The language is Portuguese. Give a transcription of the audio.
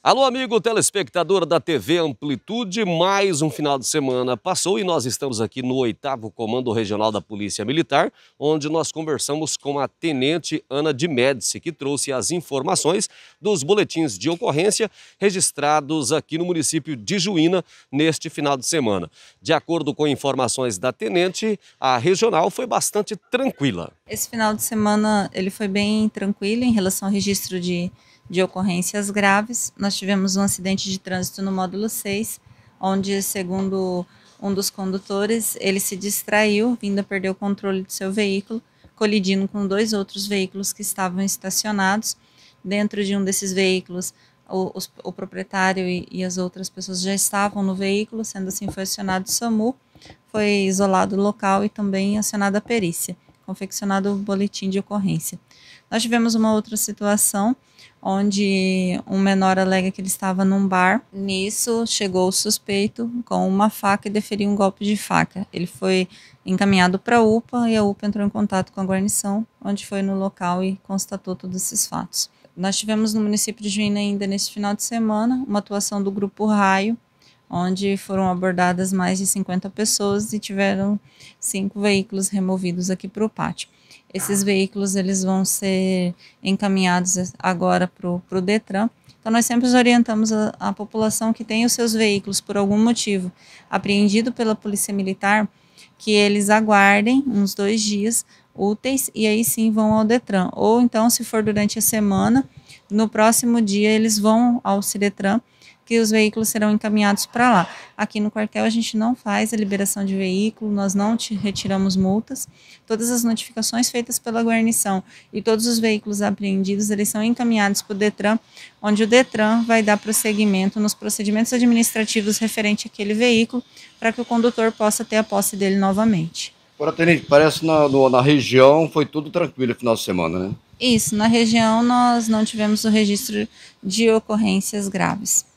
Alô, amigo telespectador da TV Amplitude, mais um final de semana passou e nós estamos aqui no oitavo Comando Regional da Polícia Militar, onde nós conversamos com a Tenente Ana de Médici, que trouxe as informações dos boletins de ocorrência registrados aqui no município de Juína neste final de semana. De acordo com informações da Tenente, a regional foi bastante tranquila. Esse final de semana ele foi bem tranquilo em relação ao registro de de ocorrências graves. Nós tivemos um acidente de trânsito no módulo 6, onde, segundo um dos condutores, ele se distraiu, vindo a perder o controle do seu veículo, colidindo com dois outros veículos que estavam estacionados. Dentro de um desses veículos, o, o proprietário e, e, as outras pessoas já estavam no veículo, sendo assim foi acionado o SAMU, foi isolado o local e também acionada a perícia confeccionado o boletim de ocorrência. Nós tivemos uma outra situação onde um menor alega que ele estava num bar. Nisso, chegou o suspeito com uma faca e deferiu um golpe de faca. Ele foi encaminhado para a UPA e a UPA entrou em contato com a guarnição, onde foi no local e constatou todos esses fatos. Nós tivemos no município de Juína ainda neste final de semana uma atuação do grupo Raio, onde foram abordadas mais de 50 pessoas e tiveram cinco veículos removidos aqui para o pátio. Esses veículos eles vão ser encaminhados agora para o Detran. Então, nós sempre orientamos a, a população que tem os seus veículos, por algum motivo, apreendido pela Polícia Militar, que eles aguardem uns dois dias úteis e aí sim vão ao Detran. Ou então, se for durante a semana, no próximo dia eles vão ao Cidetran que os veículos serão encaminhados para lá. Aqui no quartel a gente não faz a liberação de veículo, nós não retiramos multas. Todas as notificações feitas pela guarnição e todos os veículos apreendidos, eles são encaminhados para o Detran, onde o Detran vai dar prosseguimento nos procedimentos administrativos referente àquele veículo, para que o condutor possa ter a posse dele novamente. Agora, Tenente, parece na, no, na região foi tudo tranquilo no final de semana, né? Isso, na região nós não tivemos o registro de ocorrências graves.